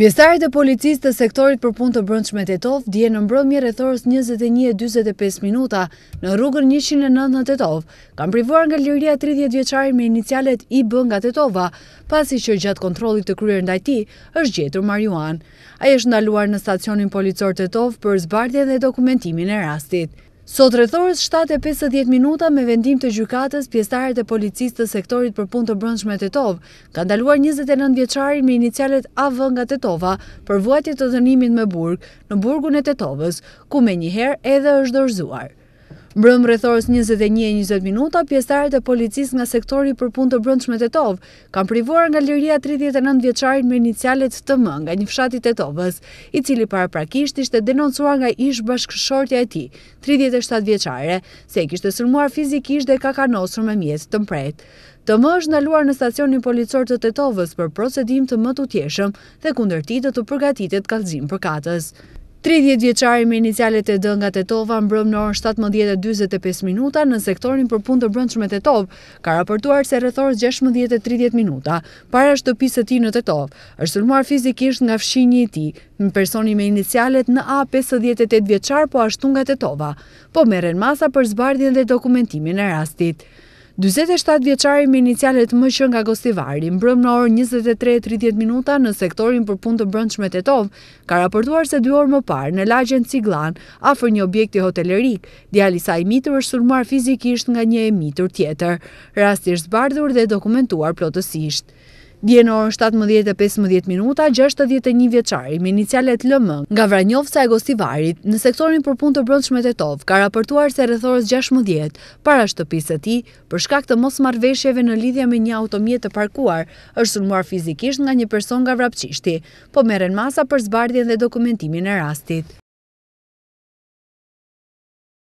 Pjestarit e policistë të sektorit për punë të brëndë shmetetov dje në mbrëmje rethorës 21.25 minuta në rrugën në tetov, kam privuar nga liria 30 vjeqarin me inicialet i bën nga tetova, pasi që gjatë kontrolit të kryer ndajti është gjetur Marjuan. A është ndaluar në stacionin policor tetov për zbardje dhe dokumentimin e rastit. Sot rëthorës 7.50 minuta me vendim të gjukatës pjestarët e policistë të sektorit për punë të brëndshme të tovë, ka ndaluar 29 vjeqari me inicialet AV nga të tova për vojtje të dënimin me burg në burgun e të tovës, ku me njëherë edhe është dërzuar. Mbrëm rrethorës 21-20 minuta, pjestarët e policis nga sektori për punë të brëndë shme të tovë, kam privuar nga liria 39 vjeqarit me inicialet të më nga një fshatit të tovës, i cili para prakisht ishte denoncuar nga ish bashkëshortja e ti, 37 vjeqare, se kishte sërmuar fizikisht dhe kakanosur me mjetë të mpretë. Të më është ndaluar në stacionin policor të tetovës për procedim të më të tjeshëm dhe kundërti të të përgatitet kalzim për katës. 30 vjeqari me inicialet e dëngat të tova në brëm në orën 17.25 minuta në sektorin për punë të brëndshme të tovë, ka raportuar se rëthorës 16.30 minuta, para shtëpisë të ti në të tovë, është sërmuar fizikisht nga fshinjë i ti, në personi me inicialet në A58 vjeqar po ashtu nga të tova, po meren masa për zbardhjën dhe dokumentimin e rastit. 27 vjeqari me inicialet më shën nga Gostivari, mbrëm në orë 23.30 minuta në sektorin për punë të brëndshme të tovë, ka raportuar se dy orë më parë në lagjen Ciglan, afer një objekti hotelerik, dialisa i mitur është surmar fizikisht nga një e mitur tjetër, rastisht bardhur dhe dokumentuar plotësisht. Dje orën 17.15 minuta, 61 vjeqari me inicialet lëmë nga vranjovës e Gostivarit në sektorin për punë të brëndshme të tovë ka raportuar se rëthorës 16 para shtëpisë të ti për shkak të mos marveshjeve në lidhja me një automjet të parkuar është sërmuar fizikisht nga një person nga vrapqishti, po meren masa për zbardhjen dhe dokumentimin e rastit.